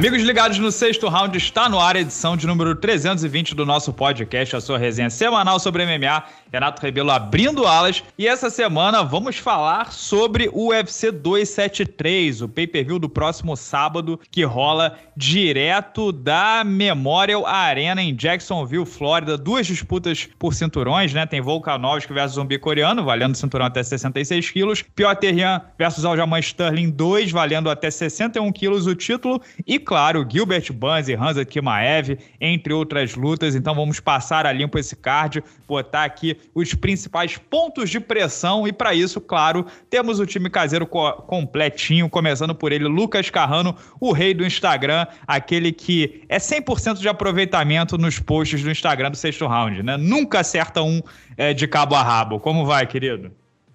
Amigos ligados no sexto round, está no ar a edição de número 320 do nosso podcast, a sua resenha semanal sobre MMA. Renato Rebelo abrindo alas. E essa semana vamos falar sobre o UFC 273, o pay-per-view do próximo sábado, que rola direto da Memorial Arena em Jacksonville, Flórida. Duas disputas por cinturões, né? Tem Volkanovski versus zumbi coreano, valendo cinturão até 66 quilos. Piotr Jan versus Aljamain Sterling 2, valendo até 61 quilos o título. E claro, Gilbert Burns e Hansa Kimaev, entre outras lutas. Então vamos passar a limpo esse card, botar aqui os principais pontos de pressão e para isso, claro, temos o time caseiro co completinho, começando por ele, Lucas Carrano, o rei do Instagram, aquele que é 100% de aproveitamento nos posts do Instagram do sexto round, né? Nunca acerta um é, de cabo a rabo. Como vai, querido?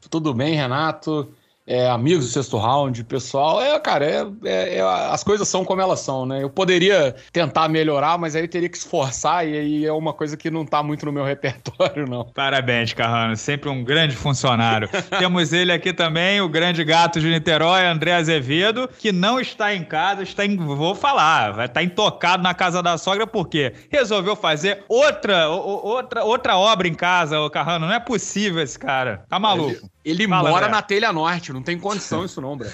Tudo bem, Renato? é, amigos do sexto round, pessoal. É, cara, é, é, é, as coisas são como elas são, né? Eu poderia tentar melhorar, mas aí teria que esforçar e aí é uma coisa que não tá muito no meu repertório, não. Parabéns, Carrano. Sempre um grande funcionário. Temos ele aqui também, o grande gato de Niterói, André Azevedo, que não está em casa, está em. Vou falar, vai estar tá intocado na casa da sogra, porque resolveu fazer outra, outra, outra obra em casa, o Carrano. Não é possível esse cara. Tá maluco. Ele fala, mora na telha norte, não tem condição isso não, Breno.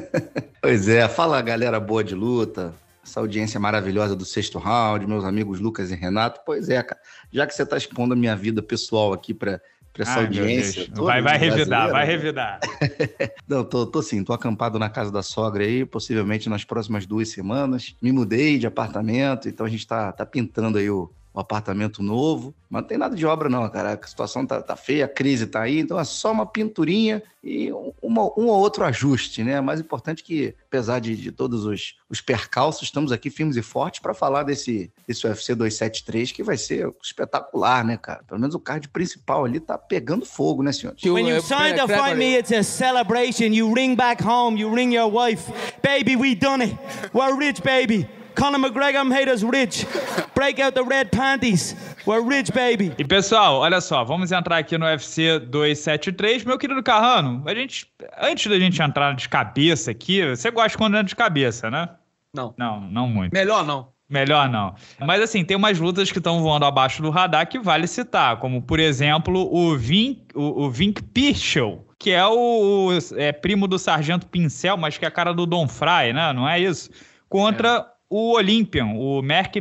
pois é, fala galera boa de luta, essa audiência maravilhosa do sexto round, meus amigos Lucas e Renato. Pois é, cara, já que você está expondo a minha vida pessoal aqui para essa Ai, audiência. Vai, vai revidar, vai né? revidar. Não, tô, tô sim, tô acampado na casa da sogra aí, possivelmente nas próximas duas semanas. Me mudei de apartamento, então a gente tá, tá pintando aí o, o apartamento novo. Mas não tem nada de obra, não, cara. A situação tá, tá feia, a crise tá aí, então é só uma pinturinha e um, uma, um ou outro ajuste, né? Mais importante que, apesar de, de todos os, os percalços, estamos aqui firmes e fortes para falar desse, desse UFC 273, que vai ser espetacular, né, cara? Pelo menos o card principal ali tá pegando fogo, né, senhor? When you sign the fight me, it's a celebration. You ring back home, you ring your wife. Baby, we done it. We're rich, baby. Conor McGregor made us rich. Break out the red panties. We're rich, baby. E pessoal, olha só, vamos entrar aqui no UFC 273. Meu querido Carrano, a gente, antes da gente entrar de cabeça aqui, você gosta quando entra de cabeça, né? Não. Não, não muito. Melhor não. Melhor não. Mas assim, tem umas lutas que estão voando abaixo do radar que vale citar, como por exemplo o Vink, o, o Vink Pichel, que é o, o é, primo do Sargento Pincel, mas que é a cara do Don Fry, né? Não é isso? Contra é o Olympian, o Mark,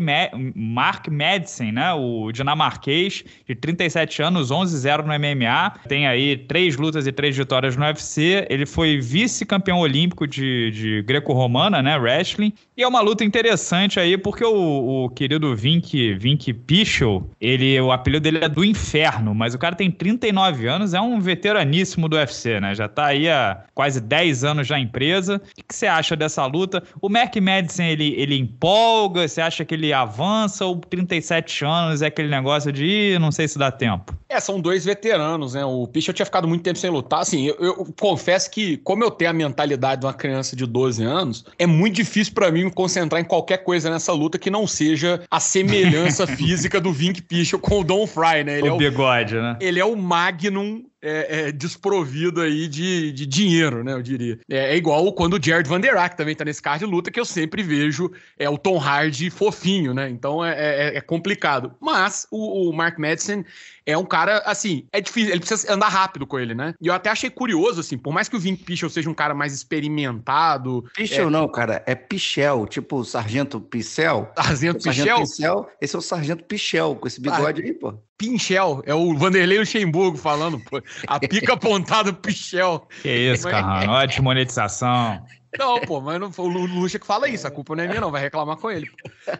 Mark Madsen, né, o dinamarquês de 37 anos, 11-0 no MMA, tem aí três lutas e três vitórias no UFC, ele foi vice-campeão olímpico de, de greco-romana, né, wrestling, e é uma luta interessante aí porque o, o querido Vink, Vink Pichel, ele, o apelido dele é do inferno, mas o cara tem 39 anos, é um veteraníssimo do UFC, né, já tá aí há quase 10 anos já empresa. O que, você acha dessa luta? O Mark Madsen, ele, ele empolga? Você acha que ele avança ou 37 anos é aquele negócio de não sei se dá tempo? É, são dois veteranos, né? O Pichel tinha ficado muito tempo sem lutar. Assim, eu, eu, confesso que, como eu tenho a mentalidade de uma criança de 12 anos, é muito difícil para mim me concentrar em qualquer coisa nessa luta que não seja a semelhança física do Vink Pichel com o Don Fry, né? Ele o, é o bigode, né? Ele é o magnum é, é, desprovido aí de, de dinheiro, né? Eu diria. É, é, igual quando o Jared Van Der Ack também tá nesse card de luta, que eu sempre vejo é o Tom Hardy fofinho, né? Então é, é, é complicado. Mas o, o Mark Madison é um cara, assim, é difícil, ele precisa andar rápido com ele, né? E eu até achei curioso, assim, por mais que o Vink Pichel seja um cara mais experimentado. Pichel é... não, cara, é Pichel, tipo o Sargento Pichel. Sargento, Pichel? Pichel? Esse é o Sargento Pichel, com esse bigode ah, aí, pô. Pinchel, é o Vanderlei Luxemburgo falando, pô. A pica apontada Pichel. Que isso, Carrano, ótima monetização. Não, pô, mas não, o Lucha que fala isso, a culpa não é minha, não, vai reclamar com ele.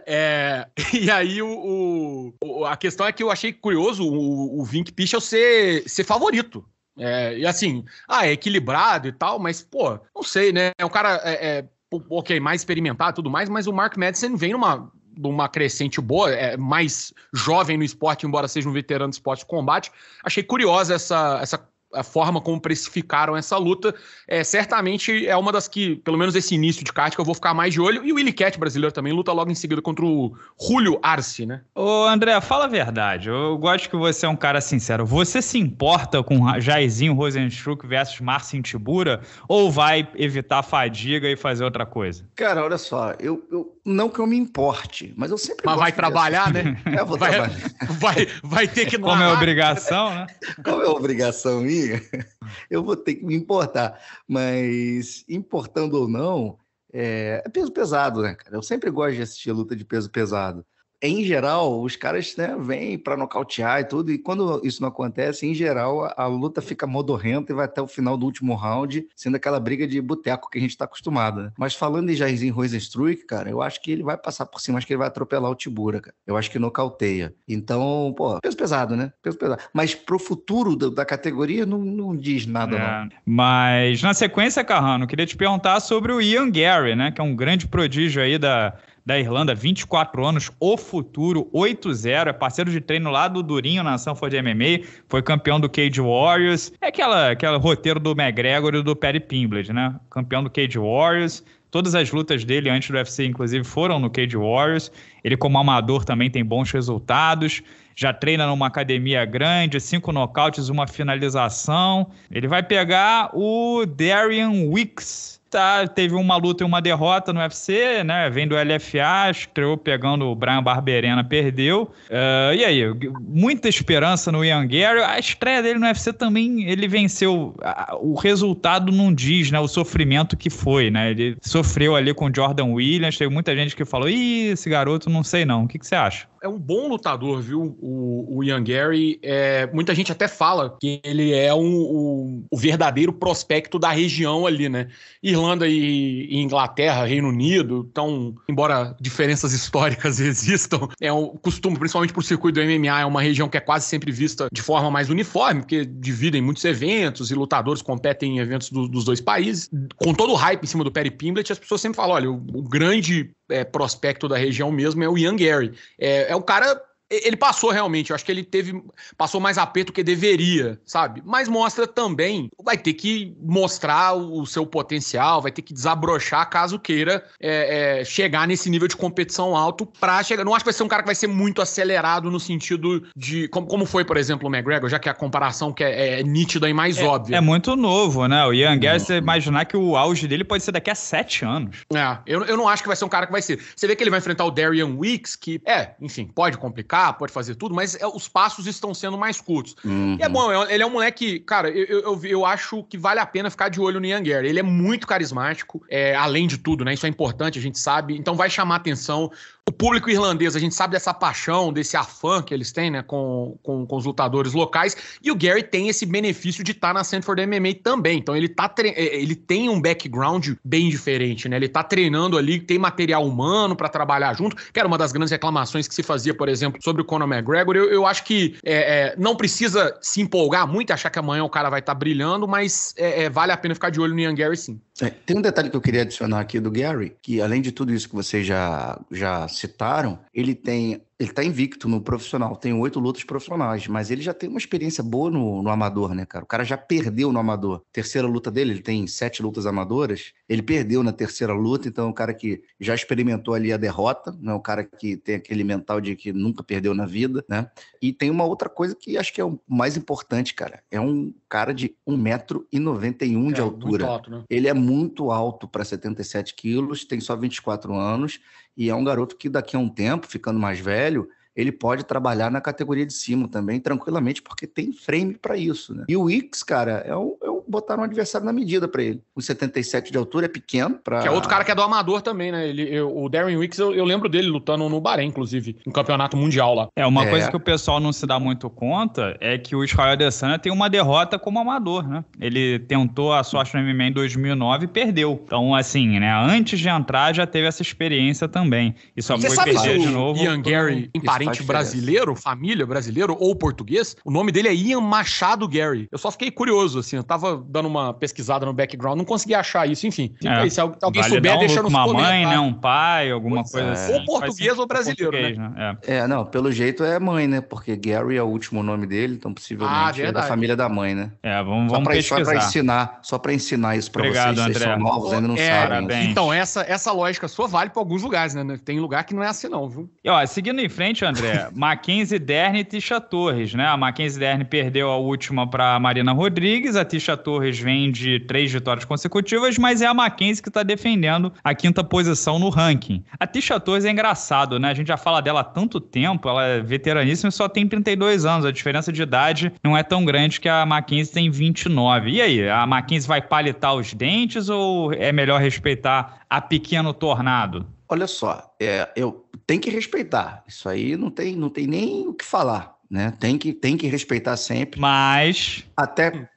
É, e aí, o, o, a questão é que eu achei curioso o, o Vink Pichel ser, ser favorito é, e assim, ah, é equilibrado e tal, mas, pô, não sei, né? É um cara, é, é, ok, mais experimentado e tudo mais, mas o Mark Madison vem numa, numa crescente boa, é mais jovem no esporte, embora seja um veterano de esporte de combate. Achei curiosa essa, essa a forma como precificaram essa luta, é, certamente é uma das que, pelo menos esse início de kart, que eu vou ficar mais de olho. E o Willy Cat brasileiro também luta logo em seguida contra o Julio Arce, né? Ô, André, fala a verdade. Eu gosto que você é um cara sincero. Você se importa com Jairzinho Rosenstruck versus Marcin Tibura ou vai evitar a fadiga e fazer outra coisa? Cara, olha só, eu, eu não que eu me importe, mas eu sempre Mas vai trabalhar, né? É, eu vou vai, trabalhar. Vai, vai ter que Como é obrigação, né? Como é obrigação minha eu vou ter que me importar. Mas, importando ou não, é, é peso pesado, né, cara? Eu sempre gosto de assistir a luta de peso pesado em geral, os caras né, vêm para nocautear e tudo, e quando isso não acontece, em geral, a, a, luta fica modorrenta e vai até o final do último round, sendo aquela briga de boteco que a gente está acostumado. Né? Mas falando em Jairzinho Rosenstruik, cara, eu acho que ele vai passar por cima, acho que ele vai atropelar o Tibura, cara. Eu acho que nocauteia. Então, pô, peso pesado, né? Peso pesado. Mas pro futuro da categoria, não, não diz nada, é, não. Mas na sequência, Carrano, queria te perguntar sobre o Ian Gary, né? Que é um grande prodígio aí da da Irlanda, 24 anos, o futuro, 8-0, é parceiro de treino lá do Durinho na de MMA, foi campeão do Cage Warriors, é aquela, aquela roteiro do McGregor e do Perry Pimblett, né? Campeão do Cage Warriors, todas as lutas dele antes do UFC, inclusive, foram no Cage Warriors, ele como amador também tem bons resultados, já treina numa academia grande, cinco nocautes, uma finalização, ele vai pegar o Darian Wicks, tá, teve uma luta e uma derrota no UFC, né? Vem do LFA, estreou pegando o Brian Barberena, perdeu. Uh, e aí, muita esperança no Ian Gary. A estreia dele no UFC também, ele venceu. O resultado não diz, né? O sofrimento que foi, né? Ele sofreu ali com Jordan Williams. Teve muita gente que falou: Ih, esse garoto, não sei não. O que, que você acha? é um bom lutador, viu? O, o Ian Gary. É, muita gente até fala que ele é um, um, o verdadeiro prospecto da região ali, né? Irlanda e, e Inglaterra, Reino Unido, então, embora diferenças históricas existam, é um costume, principalmente para o circuito do MMA, é uma região que é quase sempre vista de forma mais uniforme, porque dividem muitos eventos e lutadores competem em eventos do, dos dois países. Com todo o hype em cima do Perry Pimblett, as pessoas sempre falam: olha, o, o grande é, prospecto da região mesmo é o Ian Gary. É, é o cara ele passou realmente, eu acho que ele teve passou mais aperto que deveria, sabe? Mas mostra também, vai ter que mostrar o seu potencial, vai ter que desabrochar caso queira é, é, chegar nesse nível de competição alto para chegar. Não acho que vai ser um cara que vai ser muito acelerado no sentido de como, como foi, por exemplo, o McGregor, já que a comparação que é, é, é nítida e mais é, óbvia. É muito novo, né? O Ian Guerra, você imaginar que o auge dele pode ser daqui a sete anos. É, eu, eu não acho que vai ser um cara que vai ser. Você vê que ele vai enfrentar o Darian Weeks, que é, enfim, pode complicar jogar, pode fazer tudo, mas é, os passos estão sendo mais curtos. Uhum. E é bom, é ele é um moleque, cara, eu, eu, eu acho que vale a pena ficar de olho no Yanguer. Ele é muito carismático, é, além de tudo, né? Isso é importante, a gente sabe. Então vai chamar atenção. O público irlandês, a gente sabe dessa paixão, desse afã que eles têm, né, com, com, com os lutadores locais. E o Gary tem esse benefício de estar tá na Sanford MMA também. Então ele tá é, ele tem um background bem diferente, né? Ele tá treinando ali, tem material humano para trabalhar junto. Que era uma das grandes reclamações que se fazia, por exemplo, sobre o Conor McGregor. Eu, eu acho que é, é, não precisa se empolgar muito, achar que amanhã o cara vai estar tá brilhando, mas é, é, vale a pena ficar de olho no Ian Gary, sim. É, tem um detalhe que eu queria adicionar aqui do Gary, que além de tudo isso que vocês já, já citaram, ele tem ele está invicto no profissional, tem oito lutas profissionais, mas ele já tem uma experiência boa no, no, amador, né, cara? O cara já perdeu no amador. Terceira luta dele, ele tem sete lutas amadoras, ele perdeu na terceira luta, então é um cara que já experimentou ali a derrota, né? Um cara que tem aquele mental de que nunca perdeu na vida, né? E tem uma outra coisa que acho que é o mais importante, cara. É um cara de 1,91m é, de altura. Alto, né? Ele é muito alto para 77 quilos, tem só 24 anos e é um garoto que daqui a um tempo, ficando mais velho, ele pode trabalhar na categoria de cima também tranquilamente, porque tem frame para isso, né? E o Wix, cara, é um, é botaram um adversário na medida para ele. O 77 de altura é pequeno para. Que é outro cara que é do amador também, né? Ele, eu, o Darren Wicks, eu, eu, lembro dele lutando no Bahrein, inclusive, no campeonato mundial lá. É, uma é. coisa que o pessoal não se dá muito conta é que o Israel Adesanya tem uma derrota como amador, né? Ele tentou a sorte no MMA em 2009 e perdeu. Então, assim, né? Antes de entrar, já teve essa experiência também. E só Você foi sabe perder de novo. Ian Gary, em parente brasileiro, família brasileiro ou português, o nome dele é Ian Machado Gary. Eu só fiquei curioso, assim, eu tava dando uma pesquisada no background, não consegui achar isso, enfim. é, se alguém vale souber, um deixa nos comentários. Uma mãe, né? Um pai, alguma pois coisa é. assim. Ou português ou brasileiro, português, né? né? É. é. não, pelo jeito é mãe, né? Porque Gary é o último nome dele, então possivelmente ah, é da família da mãe, né? É, vamos, só vamos pra, pesquisar. Só pra ensinar, só pra ensinar isso pra Obrigado, vocês, André. vocês são novos, ainda não é, sabem. Então, essa, essa lógica sua vale pra alguns lugares, né? Tem lugar que não é assim não, viu? E, ó, seguindo em frente, André, Mackenzie, Dern e Tisha Torres, né? A Mackenzie Dern perdeu a última pra Marina Rodrigues, a Tisha Torres Torres vem de três vitórias consecutivas, mas é a Mackenzie que está defendendo a quinta posição no ranking. A Tisha Torres é engraçado, né? A gente já fala dela há tanto tempo, ela é veteraníssima e só tem 32 anos. A diferença de idade não é tão grande que a Mackenzie tem 29. E aí, a Mackenzie vai palitar os dentes ou é melhor respeitar a pequeno tornado? Olha só, é, eu tem que respeitar. Isso aí não tem, não tem nem o que falar. Né? Tem que, tem que respeitar sempre. Mas. Até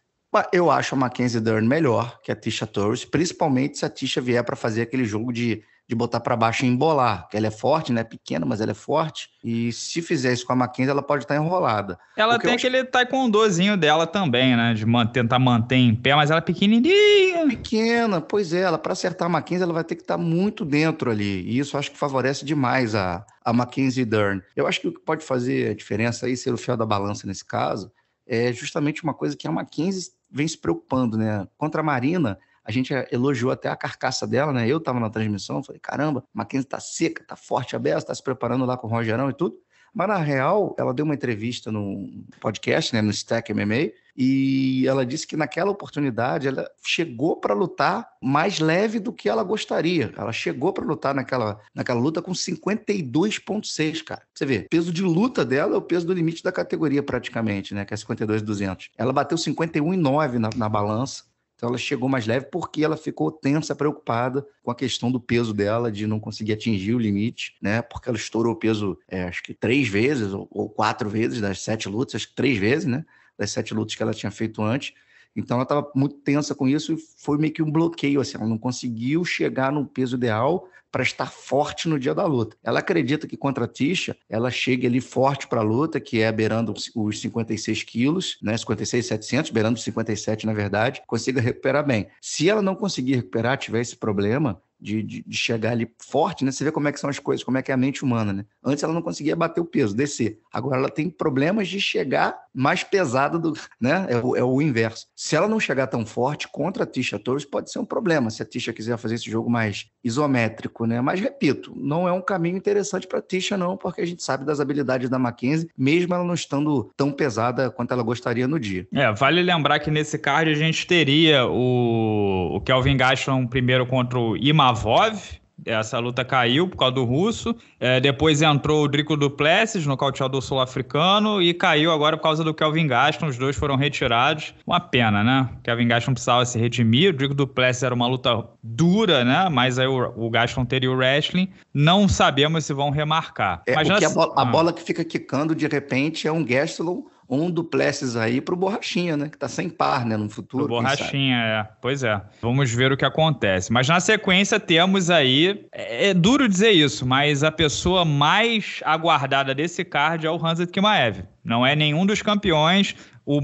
eu acho a Mackenzie Dern melhor que a Tisha Torres, principalmente se a Tisha vier para fazer aquele jogo de, de botar para baixo e embolar. Ela é forte, né? Pequena, mas ela é forte. E se fizer isso com a Mackenzie, ela pode estar tá enrolada. Ela tem acho... aquele taekwondozinho dela também, né? De man tentar manter em pé, mas ela é pequenininha. Pequena, pois é. Ela, para acertar a Mackenzie, ela vai ter que estar tá muito dentro ali. E isso acho que favorece demais a, a Mackenzie Dern. Eu acho que o que pode fazer a diferença aí, ser o fiel da balança nesse caso, é justamente uma coisa que a Mackenzie vem se preocupando, né? Contra a Marina, a gente elogiou até a carcaça dela, né? Eu estava na transmissão, falei, caramba, a Mackenzie tá seca, tá forte a beça, tá se preparando lá com o Rogerão e tudo. Mas na real, ela deu uma entrevista no podcast, né, no Stack MMA, e ela disse que naquela oportunidade ela chegou para lutar mais leve do que ela gostaria. Ela chegou para lutar naquela, naquela luta com 52,6, cara. Você vê, peso de luta dela é o peso do limite da categoria praticamente, né? Que é 52,200. Ela bateu 51,9 na, na balança. Então ela chegou mais leve porque ela ficou tensa, preocupada com a questão do peso dela, de não conseguir atingir o limite, né? Porque ela estourou o peso, é, acho que três vezes ou, ou quatro vezes das sete lutas, acho que três vezes, né? das sete lutas que ela tinha feito antes. Então ela estava muito tensa com isso e foi meio que um bloqueio, assim, ela não conseguiu chegar no peso ideal para estar forte no dia da luta. Ela acredita que contra a Tisha, ela chegue ali forte para a luta, que é beirando os 56 quilos, né, 56,700, beirando os 57 na verdade, consiga recuperar bem. Se ela não conseguir recuperar, tiver esse problema, de, de, de, chegar ali forte, né? Você vê como é que são as coisas, como é que é a mente humana, né? Antes ela não conseguia bater o peso, descer. Agora ela tem problemas de chegar mais pesada do, né? É o, é o, inverso. Se ela não chegar tão forte contra a Tisha Torres, pode ser um problema se a Tisha quiser fazer esse jogo mais isométrico, né? Mas repito, não é um caminho interessante para Tisha não, porque a gente sabe das habilidades da Mackenzie, mesmo ela não estando tão pesada quanto ela gostaria no dia. É, vale lembrar que nesse card a gente teria o, o Kelvin Gaston primeiro contra o Imavov, essa luta caiu por causa do russo. É, depois entrou o Drico Duplessis, nocauteador sul-africano, e caiu agora por causa do Kelvin Gaston. Os dois foram retirados. Uma pena, né? O Kelvin Gaston precisava se redimir. O Drico Duplessis era uma luta dura, né? Mas aí o, o Gaston teria o wrestling. Não sabemos se vão remarcar. É, Mas já... a, bola, ah. a, bola, que fica quicando de repente é um Gaston um duplesses aí para o Borrachinha, né? Que tá sem par, né? No futuro. O Borrachinha, é. Pois é. Vamos ver o que acontece. Mas na sequência temos aí. É, é duro dizer isso, mas a pessoa mais aguardada desse card é o Hansa Kimaev. Não é nenhum dos campeões, o,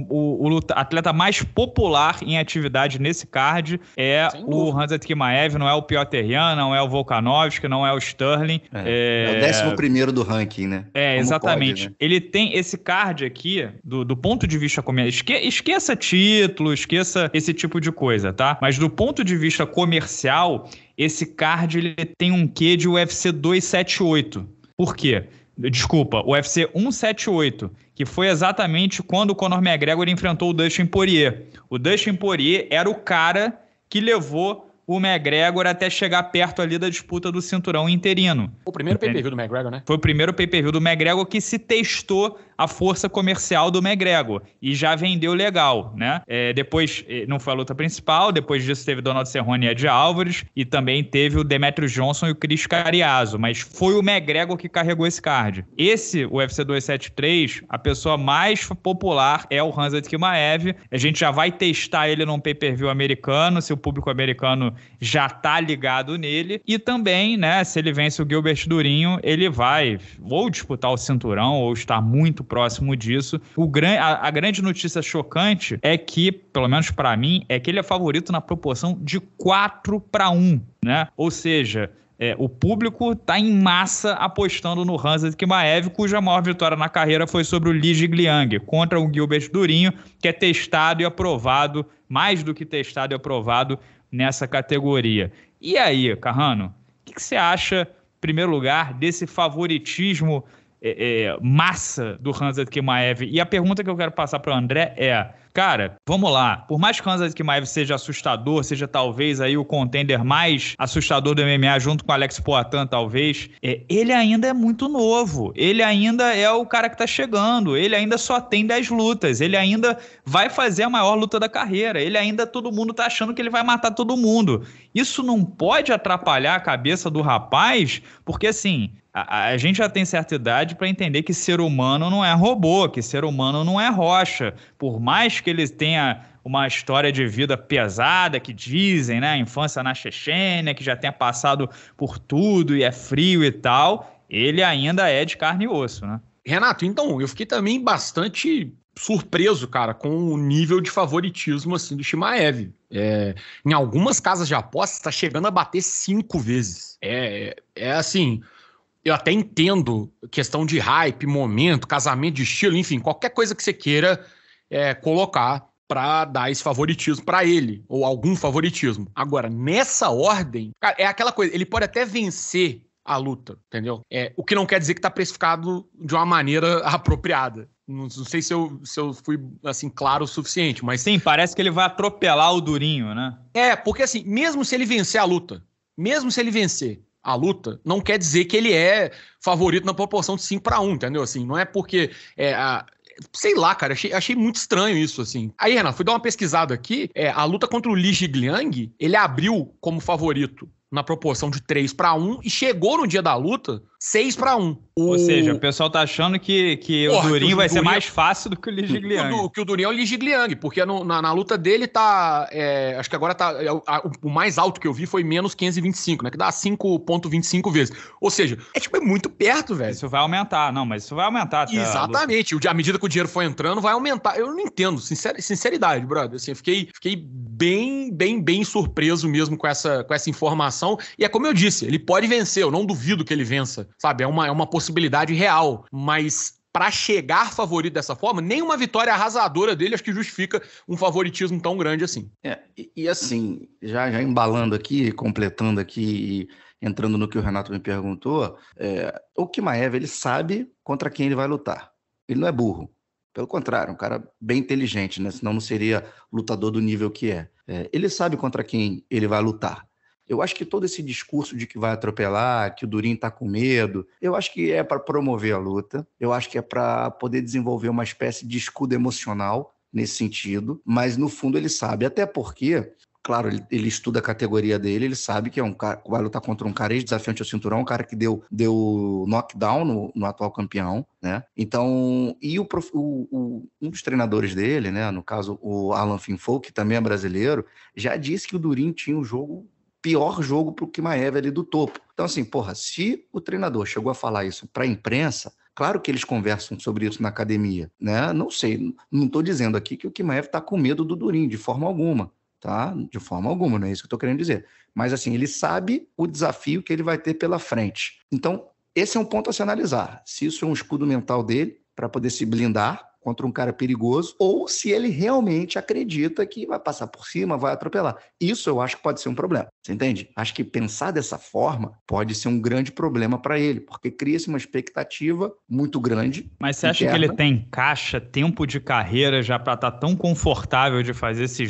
o, o, atleta mais popular em atividade nesse card é o Hansa Kimaev, não é o Piotr Rian, não é o Volkanovski, não é o Sterling. É, é... é o décimo primeiro do ranking, né? É, Como exatamente. Pode, né? Ele tem esse card aqui, do, do ponto de vista comercial, esqueça título, esqueça esse tipo de coisa, tá? Mas do ponto de vista comercial, esse card ele tem um quê de UFC 278. Por quê? Desculpa, UFC 178 que foi exatamente quando o Conor McGregor enfrentou o Dustin Poirier. O Dustin Poirier era o cara que levou o McGregor até chegar perto ali da disputa do cinturão interino. O primeiro pay-per-view do McGregor, né? Foi o primeiro pay-per-view do McGregor que se testou a força comercial do McGregor e já vendeu legal, né? É, depois é, não foi a luta principal, depois disso teve Donald Cerrone e Ed Álvares e também teve o Demetrius Johnson e o Chris Cariazo, mas foi o McGregor que carregou esse card. Esse o UFC 273, a pessoa mais popular é o Hansa Kimaev. A gente já vai testar ele num pay-per-view americano, se o público americano já tá ligado nele. E também, né, se ele vence o Gilbert Durinho, ele vai ou disputar o cinturão ou estar muito próximo disso. O gran a, a grande notícia chocante é que, pelo menos para mim, é que ele é favorito na proporção de 4 para 1, né? Ou seja, é, o público está em massa apostando no Hansa Kimaev, cuja maior vitória na carreira foi sobre o Li Jigliang, contra o Gilbert Durinho, que é testado e aprovado, mais do que testado e aprovado, nessa categoria. E aí, Carrano, o que, você acha, em primeiro lugar, desse favoritismo é, é, massa do Hansa Kimaev? E a pergunta que eu quero passar para o André é: Cara, vamos lá. Por mais que Kansas Kimaev seja assustador, seja talvez aí o contender mais assustador do MMA junto com Alex Poitin, talvez, é, ele ainda é muito novo. Ele ainda é o cara que tá chegando. Ele ainda só tem 10 lutas. Ele ainda vai fazer a maior luta da carreira. Ele ainda todo mundo tá achando que ele vai matar todo mundo. Isso não pode atrapalhar a cabeça do rapaz, porque assim, a, a, gente já tem certa idade para entender que ser humano não é robô, que ser humano não é rocha. Por mais que ele tenha uma história de vida pesada, que dizem, né? Infância na Chechênia, que já tenha passado por tudo e é frio e tal, ele ainda é de carne e osso, né? Renato, então, eu fiquei também bastante surpreso, cara, com o nível de favoritismo assim do Shimaev. É, em algumas casas de apostas está chegando a bater cinco vezes. É, é, é assim, eu até entendo questão de hype, momento, casamento de estilo, enfim, qualquer coisa que você queira é, colocar para dar esse favoritismo para ele, ou algum favoritismo. Agora, nessa ordem, cara, é aquela coisa, ele pode até vencer a luta, entendeu? É, o que não quer dizer que tá precificado de uma maneira apropriada. Não, não, sei se eu, se eu fui, assim, claro o suficiente, mas... Sim, parece que ele vai atropelar o Durinho, né? É, porque assim, mesmo se ele vencer a luta, mesmo se ele vencer a luta, não quer dizer que ele é favorito na proporção de 5 para 1, entendeu? Assim, não é porque é, a, sei lá, cara, achei, achei muito estranho isso, assim. Aí, Renato, fui dar uma pesquisada aqui. É, a luta contra o Li Jigliang, ele abriu como favorito na proporção de 3 para 1 e chegou no dia da luta 6 para 1. O... Ou seja, o pessoal tá achando que, que Porra, o Durinho vai Durinho... ser mais fácil do que o Ligigliang. Que, que o Durinho é o Ligigliang, porque no, na, na, luta dele tá. É, acho que agora tá. É, o, o, mais alto que eu vi foi menos 525, né? Que dá 5,25 vezes. Ou seja, é tipo é muito perto, velho. Isso vai aumentar, não, mas isso vai aumentar. Até Exatamente. À medida que o dinheiro for entrando, vai aumentar. Eu não entendo, sincer, sinceridade, brother. Assim, eu fiquei, fiquei bem, bem, bem surpreso mesmo com essa, com essa informação e é como eu disse, ele pode vencer, eu não duvido que ele vença, sabe? É uma, é uma possibilidade real, mas para chegar favorito dessa forma, nenhuma vitória arrasadora dele acho que justifica um favoritismo tão grande assim. É, e, e, assim, já, já embalando aqui, completando aqui entrando no que o Renato me perguntou, é, o Kimaev, ele sabe contra quem ele vai lutar. Ele não é burro. Pelo contrário, é um cara bem inteligente, né? Senão não seria lutador do nível que é. é ele sabe contra quem ele vai lutar. Eu acho que todo esse discurso de que vai atropelar, que o Durin está com medo, eu acho que é para promover a luta, eu acho que é para poder desenvolver uma espécie de escudo emocional nesse sentido, mas no fundo ele sabe, até porque claro, ele, ele, estuda a categoria dele, ele sabe que é um cara vai lutar contra um cara desafiante ao cinturão, um cara que deu, deu knockdown no, no atual campeão, né? Então, e o, o, o, um dos treinadores dele, né, no caso o Alan Finfou, que também é brasileiro, já disse que o Durin tinha um jogo pior jogo para o Kimaev ali do topo. Então, assim, porra, se o treinador chegou a falar isso para a imprensa, claro que eles conversam sobre isso na academia, né? Não sei, não estou dizendo aqui que o Kimaev está com medo do Durin, de forma alguma, tá? De forma alguma, não é isso que eu estou querendo dizer. Mas, assim, ele sabe o desafio que ele vai ter pela frente. Então, esse é um ponto a se analisar. Se isso é um escudo mental dele para poder se blindar contra um cara perigoso, ou se ele realmente acredita que vai passar por cima, vai atropelar. Isso eu acho que pode ser um problema. Você entende? Acho que pensar dessa forma pode ser um grande problema para ele, porque cria-se uma expectativa muito grande. Mas você acha interna. que ele tem caixa, tempo de carreira já para estar tá tão confortável de fazer esse,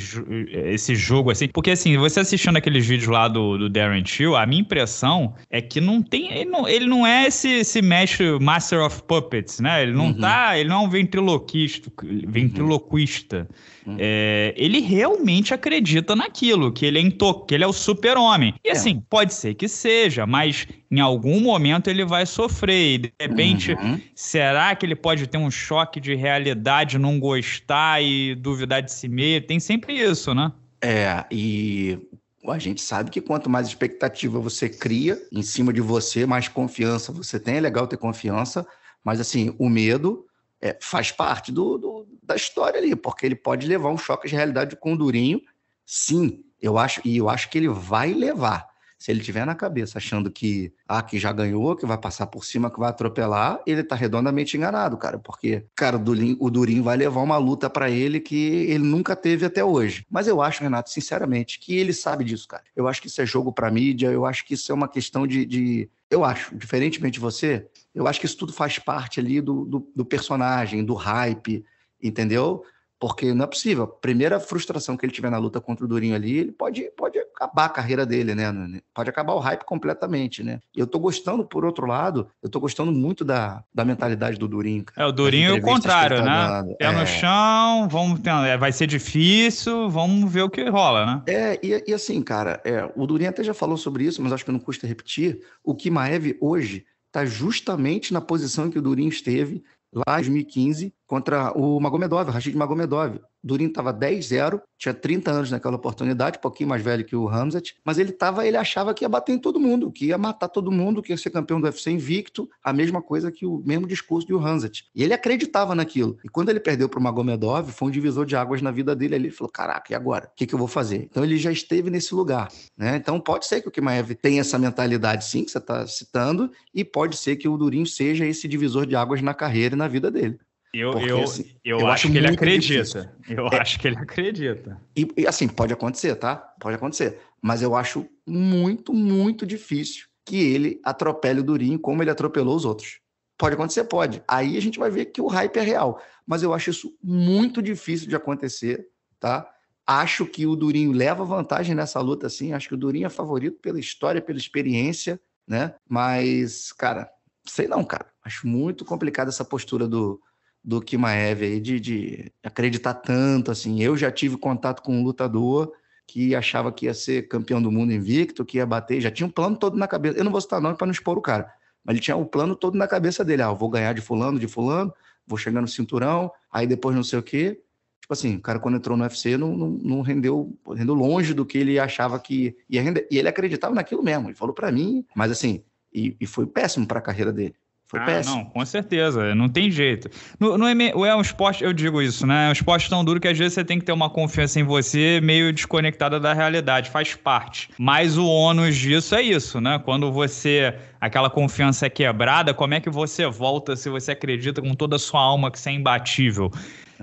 esse jogo assim? Porque assim, você assistindo aqueles vídeos lá do, do Darren Till, a minha impressão é que não tem. Ele não, ele não é esse, esse mestre Master of Puppets, né? Ele não uhum. tá. Ele não é um ventriloquista. ventriloquista. Uhum. Hum. É, ele realmente acredita naquilo, que ele é que ele é o super-homem. E é. assim, pode ser que seja, mas em algum momento ele vai sofrer. E de repente, uhum. será que ele pode ter um choque de realidade, não gostar e duvidar de si mesmo? Tem sempre isso, né? É, e a gente sabe que quanto mais expectativa você cria em cima de você, mais confiança você tem. É legal ter confiança, mas assim, o medo é, faz parte do, do da história ali, porque ele pode levar um choque de realidade com o Durinho, sim, eu acho, e eu acho que ele vai levar. Se ele tiver na cabeça achando que ah, que já ganhou, que vai passar por cima, que vai atropelar, ele tá redondamente enganado, cara, porque cara, o Durinho, o Durinho vai levar uma luta para ele que ele nunca teve até hoje. Mas eu acho, Renato, sinceramente, que ele sabe disso, cara. Eu acho que isso é jogo para mídia, eu acho que isso é uma questão de, de eu acho, diferentemente de você, eu acho que isso tudo faz parte ali do, do, do personagem, do hype, entendeu? Porque não é possível. primeira frustração que ele tiver na luta contra o Durinho ali, ele pode, pode acabar a carreira dele, né? Pode acabar o hype completamente, né? Eu tô gostando, por outro lado, eu tô gostando muito da, da mentalidade do Durinho. Cara. É, o Durinho é o contrário, tá né? Pé é. no chão, vamos tentar, é, vai ser difícil, vamos ver o que rola, né? É, e, e assim, cara, é, o Durinho até já falou sobre isso, mas acho que não custa repetir. O Kimaev hoje tá justamente na posição que o Durinho esteve lá em 2015, contra o Magomedov, o Rashid Magomedov. Durin estava 10-0, tinha 30 anos naquela oportunidade, um pouquinho mais velho que o Hamzat, mas ele tava, ele achava que ia bater em todo mundo, que ia matar todo mundo, que ia ser campeão do UFC invicto, a mesma coisa que o mesmo discurso do Hamzat. E ele acreditava naquilo. E quando ele perdeu para o Magomedov, foi um divisor de águas na vida dele ali. Ele falou: "Caraca, e agora? O que, que eu vou fazer?". Então ele já esteve nesse lugar, né? Então pode ser que o Kimaev tenha essa mentalidade sim que você está citando e pode ser que o Durin seja esse divisor de águas na carreira e na vida dele. Eu, Porque, eu, assim, eu, eu, acho, acho que ele acredita. Difícil. Eu é, acho que ele acredita. E, e, assim, pode acontecer, tá? Pode acontecer. Mas eu acho muito, muito difícil que ele atropele o Durinho como ele atropelou os outros. Pode acontecer, pode. Aí a gente vai ver que o hype é real. Mas eu acho isso muito difícil de acontecer, tá? Acho que o Durinho leva vantagem nessa luta, sim. Acho que o Durinho é favorito pela história, pela experiência, né? Mas, cara, sei não, cara. Acho muito complicada essa postura do, do Kimaev aí de, de acreditar tanto assim. Eu já tive contato com um lutador que achava que ia ser campeão do mundo invicto, que ia bater, já tinha um plano todo na cabeça. Eu não vou citar nome para não expor o cara, mas ele tinha o um plano todo na cabeça dele. Ah, vou ganhar de fulano, de fulano, vou chegar no cinturão, aí depois não sei o quê. Tipo assim, o cara quando entrou no UFC não, não, não rendeu, rendeu longe do que ele achava que ia render. E ele acreditava naquilo mesmo, ele falou para mim, mas assim, e, e foi péssimo para a carreira dele. Foi ah, péssimo. Não, com certeza, não tem jeito. No, no, é um esporte, eu digo isso, né? É um esporte tão duro que às vezes você tem que ter uma confiança em você meio desconectada da realidade, faz parte. Mas o ônus disso é isso, né? Quando você. aquela confiança é quebrada, como é que você volta se você acredita com toda a sua alma que você é imbatível?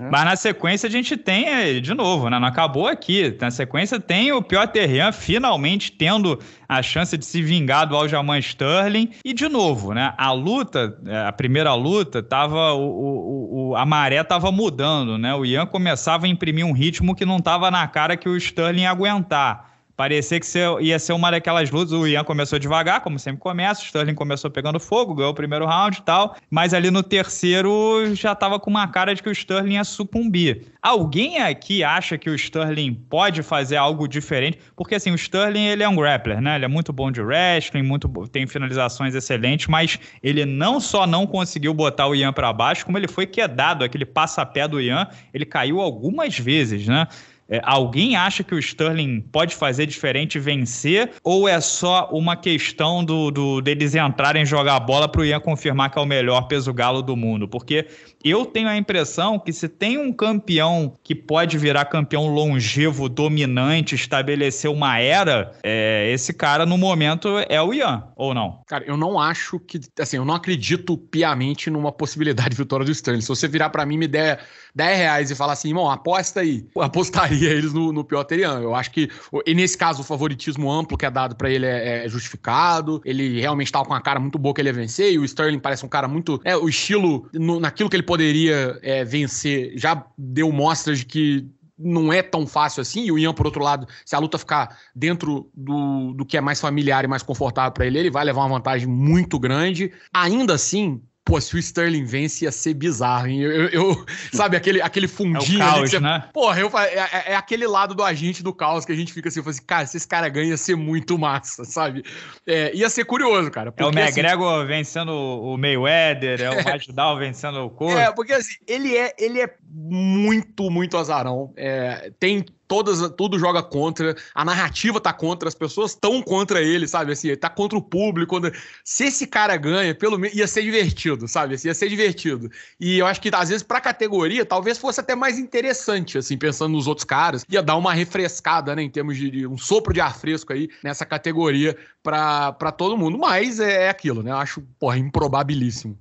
É. Mas na sequência a gente tem, é, de novo, né? não acabou aqui. Na sequência tem o Piotr Jan finalmente tendo a chance de se vingar do Aljamain Sterling. E de novo, né? a luta, é, a primeira luta, tava o, o, o a maré estava mudando. né? O Ian começava a imprimir um ritmo que não estava na cara que o Sterling ia aguentar. Parecia que ia ser uma daquelas lutas. O Ian começou devagar, como sempre começa. O Sterling começou pegando fogo, ganhou o primeiro round e tal. Mas ali no terceiro já tava com uma cara de que o Sterling ia sucumbir. Alguém aqui acha que o Sterling pode fazer algo diferente? Porque assim, o Sterling ele é um grappler, né? Ele é muito bom de wrestling, muito tem finalizações excelentes, mas ele não só não conseguiu botar o Ian para baixo, como ele foi quedado, aquele passapé do Ian, ele caiu algumas vezes, né? É, alguém acha que o Sterling pode fazer diferente e vencer? Ou é só uma questão do, do deles entrarem jogar a bola para o Ian confirmar que é o melhor peso galo do mundo? Porque eu tenho a impressão que se tem um campeão que pode virar campeão longevo, dominante, estabelecer uma era, é, esse cara no momento é o Ian, ou não? Cara, eu não acho que. Assim, eu não acredito piamente numa possibilidade de vitória do Sterling. Se você virar para mim e me der 10 reais e falar assim, irmão, aposta aí, apostaria colocaria é eles no, no pior teriano. Eu acho que, e nesse caso, o favoritismo amplo que é dado para ele é, é, justificado. Ele realmente tava com uma cara muito boa que ele ia vencer. E o Sterling parece um cara muito. É, o estilo, no, naquilo que ele poderia é, vencer, já deu mostras de que não é tão fácil assim. E o Ian, por outro lado, se a luta ficar dentro do, do que é mais familiar e mais confortável para ele, ele vai levar uma vantagem muito grande. Ainda assim, pô, se o Sterling vence, ia ser bizarro, hein? Eu, eu sabe, aquele, aquele fundinho. É o caos, você, né? Porra, eu, é, é, é, aquele lado do agente do caos que a gente fica assim, assim cara, se esse cara ganha, ia ser muito massa, sabe? É, ia ser curioso, cara. Porque, é o assim, McGregor assim, vencendo o Mayweather, é o é. Majidal vencendo o é, Cor. É, porque assim, ele é, ele é muito, muito azarão. É, tem todas, tudo joga contra, a narrativa tá contra, as pessoas estão contra ele, sabe? Assim, ele tá contra o público. Contra... Se esse cara ganha, pelo menos ia ser divertido, sabe? Assim, ia ser divertido. E eu acho que, às vezes, pra categoria, talvez fosse até mais interessante, assim, pensando nos outros caras. Ia dar uma refrescada, né, em termos de, de um sopro de ar fresco aí nessa categoria para todo mundo. Mas é, é, aquilo, né? Eu acho, porra, improbabilíssimo.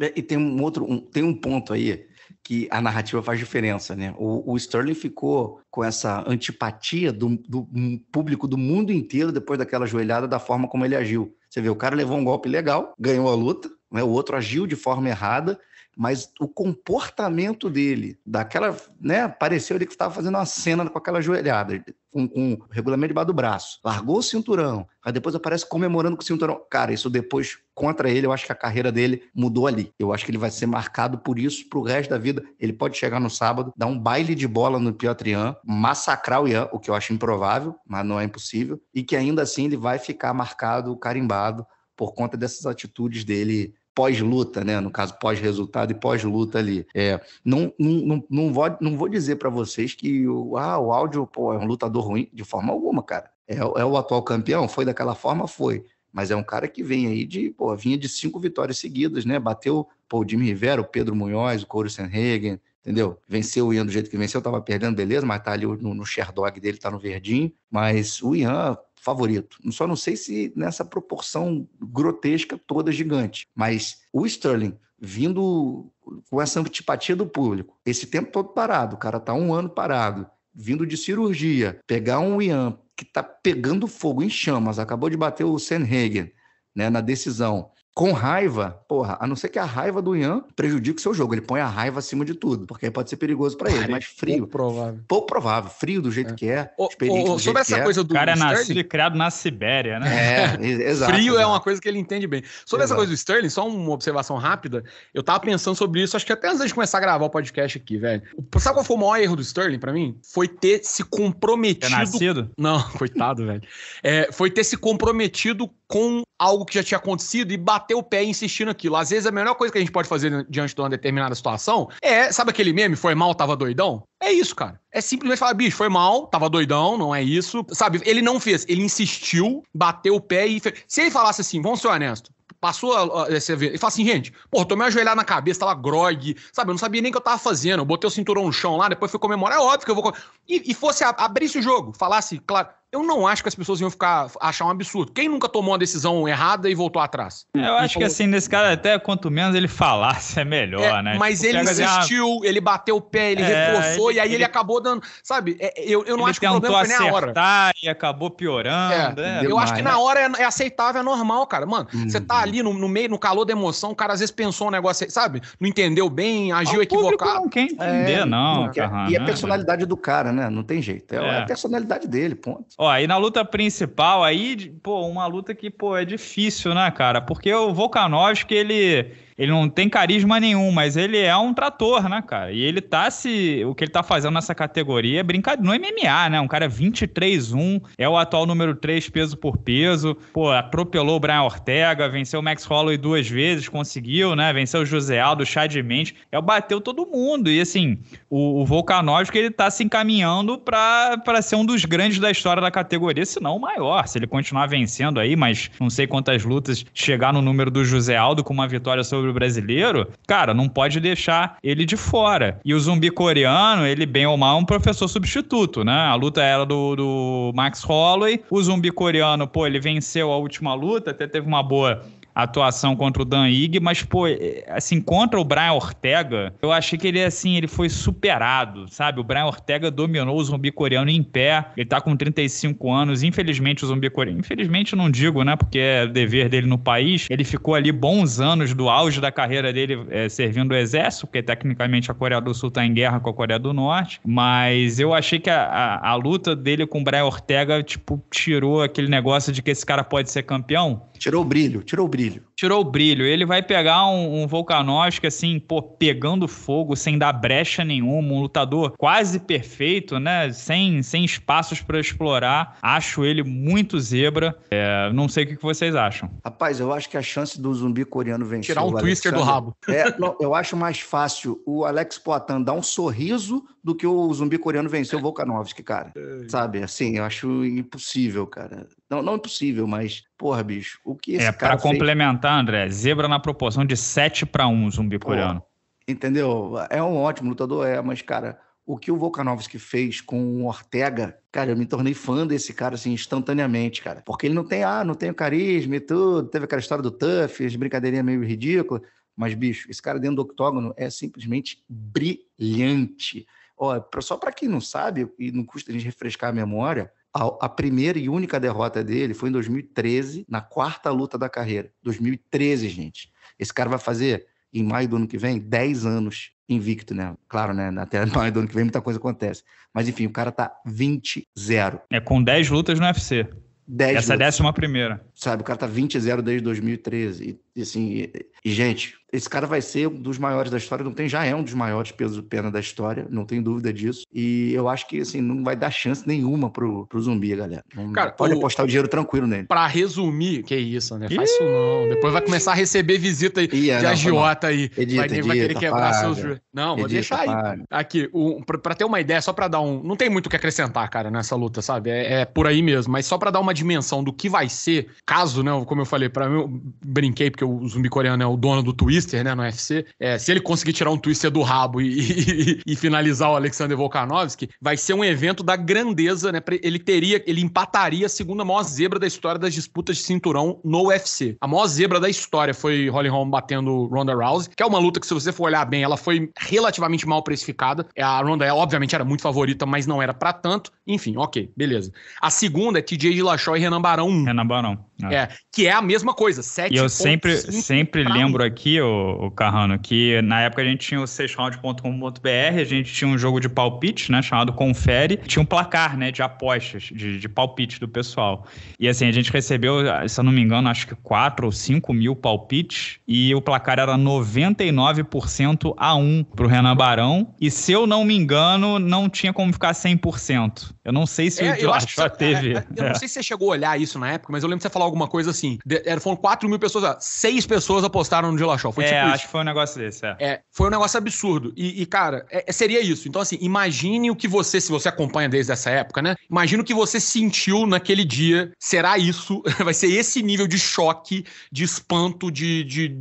É, e tem um outro, um, tem um ponto aí que a narrativa faz diferença, né? O, o Sterling ficou com essa antipatia do, do público do mundo inteiro depois daquela joelhada da forma como ele agiu. Você vê, o cara levou um golpe legal, ganhou a luta, né? O outro agiu de forma errada, mas o comportamento dele, daquela, né, pareceu ali que estava fazendo uma cena com aquela joelhada, com, com o regulamento debaixo do braço, largou o cinturão, aí depois aparece comemorando com o cinturão. Cara, isso depois contra ele, eu acho que a carreira dele mudou ali. Eu acho que ele vai ser marcado por isso pro resto da vida. Ele pode chegar no sábado, dar um baile de bola no Piotrian, massacrar o Ian, o que eu acho improvável, mas não é impossível, e que ainda assim ele vai ficar marcado, carimbado por conta dessas atitudes dele pós-luta, né? No caso, pós-resultado e pós-luta ali. É, não, não, não, vou, não vou dizer para vocês que o, ah, o áudio pô, é um lutador ruim de forma alguma, cara. É, é o atual campeão? Foi daquela forma? Foi. Mas é um cara que vem aí de, pô, vinha de cinco vitórias seguidas, né? Bateu pô, o Jimmy Rivera, o Pedro Munhoz, o Couro Sanhagen, entendeu? Venceu o Ian do jeito que venceu, tava perdendo, beleza, mas tá ali no, no Sherdog dele, tá no verdinho. Mas o Ian, favorito. Só não sei se nessa proporção grotesca toda gigante, mas o Sterling vindo com essa antipatia do público, esse tempo todo parado, o cara tá um ano parado, vindo de cirurgia, pegar um Ian que tá pegando fogo em chamas, acabou de bater o Senhagen, né, na decisão com raiva, porra, a não ser que a raiva do Ian prejudique o seu jogo. Ele põe a raiva acima de tudo, porque aí pode ser perigoso para ele. mas frio. Pouco provável. Pouco provável. Frio do jeito é. que é. O, sobre essa é. coisa é. do. O cara é nascido e criado na Sibéria, né? É, exato. Frio é exato. é uma coisa que ele entende bem. Sobre exato. essa coisa do Sterling, só uma observação rápida. Eu tava pensando sobre isso, acho que até antes de começar a gravar o podcast aqui, velho. Sabe qual foi o maior erro do Sterling para mim? Foi ter se comprometido. É nascido? Não, coitado, velho. É, foi ter se comprometido com algo que já tinha acontecido e bater bater o pé e insistir naquilo. Às vezes a melhor coisa que a gente pode fazer diante de uma determinada situação é, sabe aquele meme, foi mal, tava doidão? É isso, cara. É simplesmente falar, bicho, foi mal, tava doidão, não é isso. Sabe, ele não fez, ele insistiu, bateu o pé e fez. Se ele falasse assim, vamos ser honesto, passou esse evento. Ele fala assim, gente, pô, tomei me ajoelhar na cabeça, tava grog, sabe? Eu não sabia nem o que eu tava fazendo. Eu botei o cinturão no chão lá, depois fui comemorar. É óbvio que eu vou. E, e fosse abrir abrisse o jogo, falasse, claro, eu não acho que as pessoas iam ficar achar um absurdo. Quem nunca tomou uma decisão errada e voltou atrás? Eu acho falou... que assim, nesse cara, até quanto menos ele falasse, é melhor, é, né? Mas tipo, ele assim, ah, insistiu, uma... ele bateu o pé, ele é, reforçou, ele, e aí ele... ele, acabou dando. Sabe, é, eu, eu não acho que o problema foi nem a hora. E acabou piorando. É, né? eu acho que na né? hora é, é, aceitável, é normal, cara. Mano, você tá uhum. ali no, no, meio, no calor da emoção, o cara às vezes pensou um negócio, sabe? Não entendeu bem, agiu ah, equivocado. Não quer entender, é, não. não quer. Aham, e a né? personalidade do cara, né? Não tem jeito. É, a personalidade dele, ponto. Ó, Ó, e na luta principal aí, pô, uma luta que, pô, é difícil, né, cara? Porque o Volkanovski, ele ele não tem carisma nenhum, mas ele é um trator, né, cara? E ele tá se. O que ele tá fazendo nessa categoria é brincadeira. No é MMA, né? Um cara 23-1, é, é o atual número 3 peso por peso. Pô, atropelou o Brian Ortega, venceu o Max Holloway duas vezes, conseguiu, né? Venceu o José Aldo, o Chad Mendes. É, bateu todo mundo. E assim, o, o Volkanovski, ele tá se encaminhando para ser um dos grandes da história da categoria, se não o maior. Se ele continuar vencendo aí, mas não sei quantas lutas, chegar no número do José Aldo com uma vitória sobre sobre o brasileiro, cara, não pode deixar ele de fora. E o zumbi coreano, ele bem ou mal é um professor substituto, né? A luta era do, do Max Holloway. O zumbi coreano, pô, ele venceu a última luta, até teve uma boa atuação contra o Dan Higg, mas, pô, é, assim, contra o Brian Ortega, eu achei que ele, assim, ele foi superado, sabe? O Brian Ortega dominou o zumbi coreano em pé, ele tá com 35 anos, infelizmente o zumbi coreano, infelizmente não digo, né, porque é dever dele no país, ele ficou ali bons anos do auge da carreira dele é, servindo o exército, porque tecnicamente a Coreia do Sul tá em guerra com a Coreia do Norte, mas eu achei que a, a, a luta dele com o Brian Ortega, tipo, tirou aquele negócio de que esse cara pode ser campeão. Tirou o brilho, tirou o brilho filho tirou o brilho. Ele vai pegar um, um Volkanovski, assim, pô, pegando fogo, sem dar brecha nenhuma, um lutador quase perfeito, né? Sem, sem espaços para explorar. Acho ele muito zebra. É, não sei o que vocês acham. Rapaz, eu acho que a chance do zumbi coreano vencer. Tirar um twister do rabo. É, não, eu acho mais fácil o Alex Poitin dar um sorriso do que o zumbi coreano vencer o Volkanovski, cara. É. Sabe? Assim, eu acho impossível, cara. Não, não impossível, mas, porra, bicho, o que é, esse é, cara. É, pra fez... complementar tá, André? Zebra na proporção de 7 para 1 zumbi coreano. Pô, entendeu? É um ótimo lutador, é, mas, cara, o que o Volkanovski fez com o Ortega, cara, eu me tornei fã desse cara, assim, instantaneamente, cara. Porque ele não tem, ah, não tem o carisma e tudo, teve aquela história do Tuff, as brincadeirinhas meio ridículas. Mas, bicho, esse cara dentro do octógono é simplesmente brilhante. Ó, só para quem não sabe, e não custa a gente refrescar a memória, a, primeira e única derrota dele foi em 2013, na quarta luta da carreira. 2013, gente. Esse cara vai fazer, em maio do ano que vem, 10 anos invicto, né? Claro, né? Até maio do ano que vem muita coisa acontece. Mas enfim, o cara tá 20-0. É com 10 lutas no UFC. 10 Essa lutas. décima primeira. Sabe, o cara tá 20-0 desde 2013 assim, e, gente, esse cara vai ser um dos maiores da história, não tem, já é um dos maiores peso pena da história, não tem dúvida disso. E eu acho que, assim, não vai dar chance nenhuma pro, pro zumbi, galera. Não, cara, pode o, apostar o dinheiro tranquilo nele. Pra resumir, que isso, né? Faz isso não. Depois vai começar a receber visita aí, é, de não, agiota não. aí. Edita, vai, edita, vai querer quebrar paga. seus. Não, edita, vou deixar aí. Paga. Aqui, um, pra, pra, ter uma ideia, só pra dar um. Não tem muito o que acrescentar, cara, nessa luta, sabe? É, é por aí mesmo. Mas só pra dar uma dimensão do que vai ser, caso, né? Como eu falei, pra mim, eu brinquei, porque o zumbi coreano é o dono do Twister, né, no UFC, é, se ele conseguir tirar um Twister do rabo e, e, e finalizar o Alexander Volkanovski, vai ser um evento da grandeza, né, ele teria, ele empataria a segunda maior zebra da história das disputas de cinturão no UFC. A maior zebra da história foi Holly Holm batendo Ronda Rousey, que é uma luta que se você for olhar bem, ela foi relativamente mal precificada. É, a Ronda, obviamente, era muito favorita, mas não era para tanto. Enfim, ok, beleza. A segunda é TJ Dillashaw e Renan Barão 1. Renan Barão. É. é. que é a mesma coisa, 7 e eu sempre sempre lembro aqui, o, o Carrano, que na época a gente tinha o sexround.com.br, a gente tinha um jogo de palpite, né, chamado Confere, tinha um placar, né, de apostas, de, de palpite do pessoal. E assim, a gente recebeu, se eu não me engano, acho que 4 ou 5 mil palpites, e o placar era 99% a 1 pro Renan Barão, e se eu não me engano, não tinha como ficar 100%. Eu não sei se é, o Dilachó teve. É, é, eu não sei se você chegou a olhar isso na época, mas eu lembro de você falar alguma coisa assim, de, foram 4 mil pessoas, seis pessoas apostaram no Dillashaw. Foi é, tipo acho que foi um negócio desse, é. é foi um negócio absurdo. E, e cara, é, é, seria isso. Então, assim, imagine o que você, se você acompanha desde essa época, né? Imagina o que você sentiu naquele dia. Será isso? Vai ser esse nível de choque, de espanto, de, de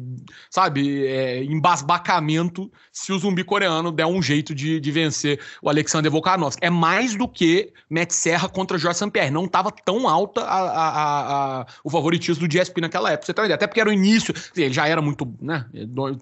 sabe, é, embasbacamento se o zumbi coreano der um jeito de, de vencer o Alexander Volkanovski. É mais do que Matt Serra contra Jorge Sampierre. Não estava tão alta a, a, a, o favoritismo do GSP naquela época. Você tá Até porque era o início início. Ele já era muito, né?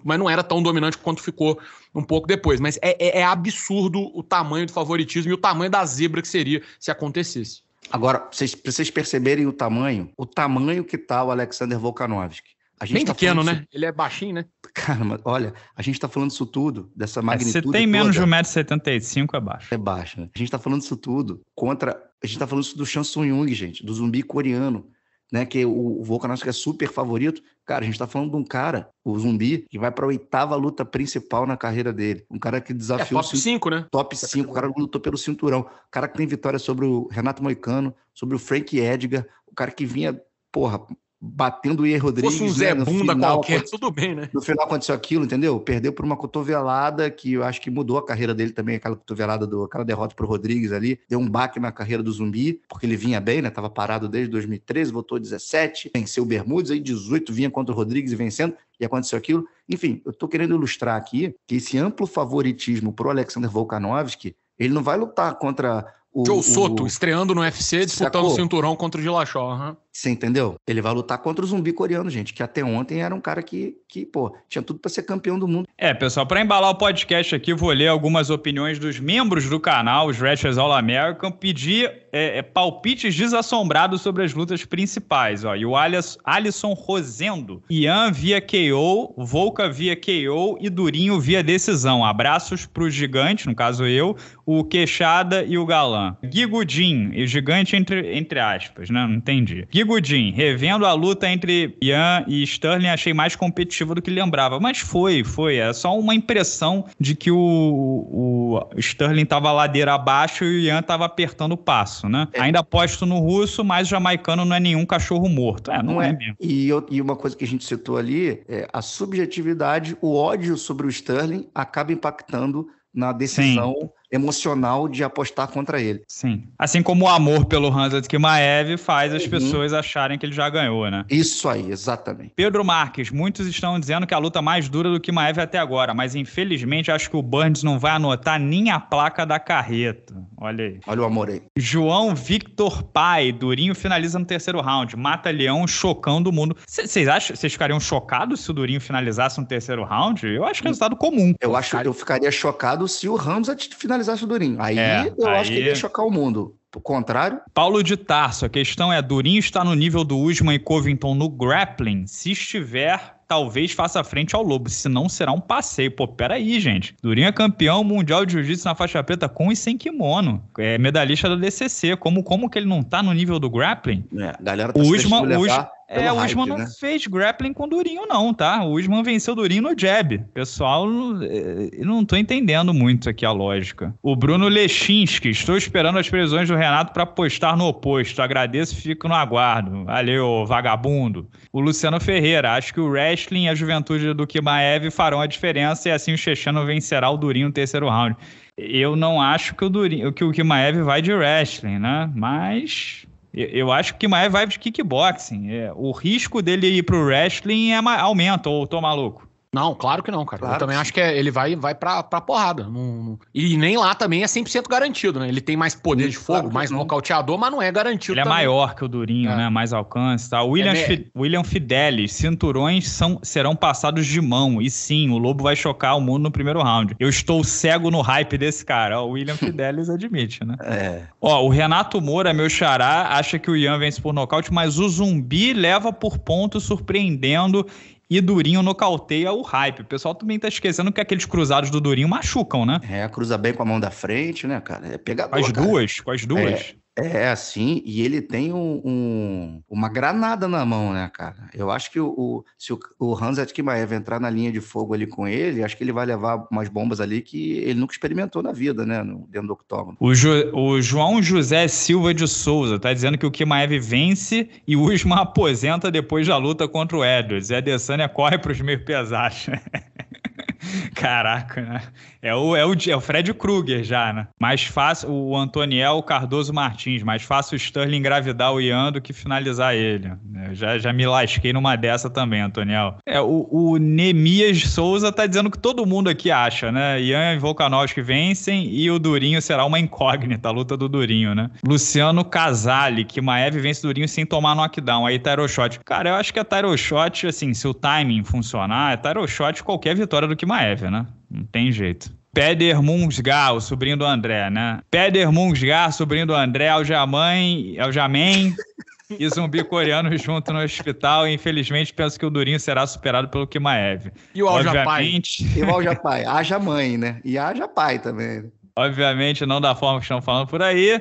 Mas não era tão dominante quanto ficou um pouco depois. Mas é, é, é absurdo o tamanho do favoritismo e o tamanho da zebra que seria se acontecesse. Agora, vocês, pra vocês perceberem o tamanho, o tamanho que tá o Alexander Volkanovski. A gente Bem tá pequeno, né? Isso... Ele é baixinho, né? Cara, olha, a gente tá falando isso tudo, dessa magnitude. É, você tem menos toda. de 1,75m é baixo. É baixo, né? A gente tá falando isso tudo contra. A gente tá falando isso do Chan Sung Jung, gente, do zumbi coreano né? Que o, o Volkanovski é super favorito. Cara, a gente está falando de um cara, o zumbi, que vai para a oitava luta principal na carreira dele. Um cara que desafiou. É, top 5, né? Top 5. O cara lutou pelo cinturão. O cara que tem vitória sobre o Renato Moicano, sobre o Frank Edgar. O cara que vinha, porra, batendo o Ian Rodrigues. Fosse um Zé né, Bunda final, qualquer, quando, tudo bem, né? No final aconteceu aquilo, entendeu? Perdeu por uma cotovelada que eu acho que mudou a carreira dele também, aquela cotovelada, do, aquela derrota pro Rodrigues ali. Deu um baque na carreira do zumbi, porque ele vinha bem, né? Tava parado desde 2013, votou 17, venceu o Bermudes, aí 18 vinha contra o Rodrigues e vencendo, e aconteceu aquilo. Enfim, eu tô querendo ilustrar aqui que esse amplo favoritismo pro Alexander Volkanovski, ele não vai lutar contra o. Joe o, Soto, estreando no UFC, disputando o cinturão contra o Dilachó. Uhum. Você entendeu? Ele vai lutar contra o zumbi coreano, gente, que até ontem era um cara que, que pô, tinha tudo para ser campeão do mundo. É, pessoal, para embalar o podcast aqui, vou ler algumas opiniões dos membros do canal, os Ratchets All American, pedir é, é, palpites desassombrados sobre as lutas principais. Ó. E o Alias, Alisson Rosendo, Ian via KO, Volca via KO e Durinho via decisão. Abraços pro gigante, no caso eu, o Queixada e o Galã. Gigudin, e gigante entre, entre aspas, né? Não entendi. Gui Rodrigo revendo a luta entre Ian e Sterling, achei mais competitiva do que lembrava. Mas foi, foi. É só uma impressão de que o, o Sterling tava ladeira abaixo e o Ian tava apertando o passo, né? É. Ainda aposto no russo, mas o jamaicano não é nenhum cachorro morto. É, não, não é. é. mesmo. E, eu, e, uma coisa que a gente citou ali é a subjetividade, o ódio sobre o Sterling acaba impactando na decisão. Sim emocional de apostar contra ele. Sim. Assim como o amor pelo Hansa Kimaev faz as uhum. pessoas acharem que ele já ganhou, né? Isso aí, exatamente. Pedro Marques, muitos estão dizendo que a luta mais dura do Kimaev até agora, mas infelizmente acho que o Burns não vai anotar nem a placa da carreta. Olha aí. Olha o amor aí. João Victor Pai, Durinho finaliza no terceiro round. Mata Leão, chocão do mundo. Vocês acham? Vocês ficariam chocados se o Durinho finalizasse no terceiro round? Eu acho que é resultado comum. Eu acho, eu ficaria chocado se o Ramos finalizasse Acho o Durinho. Aí é, eu aí... acho que ele ia chocar o mundo. O contrário. Paulo de Tarso, a questão é: Durinho está no nível do Usman e Covington no grappling? Se estiver, talvez faça frente ao Lobo, senão será um passeio. Pô, peraí, gente. Durinho é campeão mundial de jiu-jitsu na faixa preta com e sem kimono. É medalhista da DCC. Como, como que ele não tá no nível do grappling? É, galera tá o Usman, Usman, é, o Usman não né? fez grappling com Durinho, não, tá? O Usman venceu Durinho no jab. Pessoal, eh, eu não tô entendendo muito aqui a lógica. O Bruno Lechinski, estou esperando as previsões do Renato para postar no oposto. Agradeço e fico no aguardo. Valeu, vagabundo. O Luciano Ferreira, acho que o wrestling e a juventude do Kimaev farão a diferença e assim o Chechano vencerá o Durinho no terceiro round. Eu não acho que o, Durinho, que o Kimaev vai de wrestling, né? Mas eu acho que mais vibe de kickboxing. É, o risco dele ir pro wrestling é, aumenta, ou tô maluco. Não, claro que não, cara. Claro. Eu também acho que é, ele vai, vai pra, pra porrada. Não, e nem lá também é 100% garantido, né? Ele tem mais poder de fogo, claro mais não. nocauteador, mas não é garantido. Ele é também. é maior que o Durinho, é. né? Mais alcance e tá? tal. William, é William Fidelis, cinturões são, serão passados de mão. E sim, o Lobo vai chocar o mundo no primeiro round. Eu estou cego no hype desse cara. Ó, o William Fidelis admite, né? É. Ó, o Renato Moura, meu xará, acha que o Ian vence por nocaute, mas o zumbi leva por ponto, surpreendendo e Durinho nocauteia o hype. O pessoal também tá esquecendo que aqueles cruzados do Durinho machucam, né? É, cruza bem com a mão da frente, né, cara? É pegador. Com as cara. duas, com as duas. É, é assim, e ele tem um, um, uma granada na mão, né, cara? Eu acho que o, o se o, o Hans Atkimaev entrar na linha de fogo ali com ele, acho que ele vai levar umas bombas ali que ele nunca experimentou na vida, né, no, dentro do octógono. O, jo, o, João José Silva de Souza tá dizendo que o Kimaev vence e o Usman aposenta depois da luta contra o Edwards. E a Desânia é, corre para os meio pesados. Caraca, né? É o, é o, é o Fred Krueger já, né? Mais fácil o Antoniel Cardoso Martins, mais fácil o Sterling engravidar o Ian do que finalizar ele. Eu já, já me lasquei numa dessa também, Antoniel. É, o, o Nemias Souza tá dizendo que todo mundo aqui acha, né? Ian e Volkanovski vencem e o Durinho será uma incógnita, a luta do Durinho, né? Luciano Casale, que Maev vence o Durinho sem tomar knockdown. Aí Tyro Shot. Cara, eu acho que a Tyro Shot, assim, se o timing funcionar, é Tyro Shot qualquer vitória do que Maeve, né? Não tem jeito. Peder Munsgar, o sobrinho do André, né? Peder Munsgar, sobrinho do André, Aljamãe, Aljamém e zumbi coreano junto no hospital. infelizmente, penso que o Durinho será superado pelo Kimaev. E o Aljapai. E o Aljapai. Haja mãe, né? E haja pai também. Obviamente, não da forma que estão falando por aí.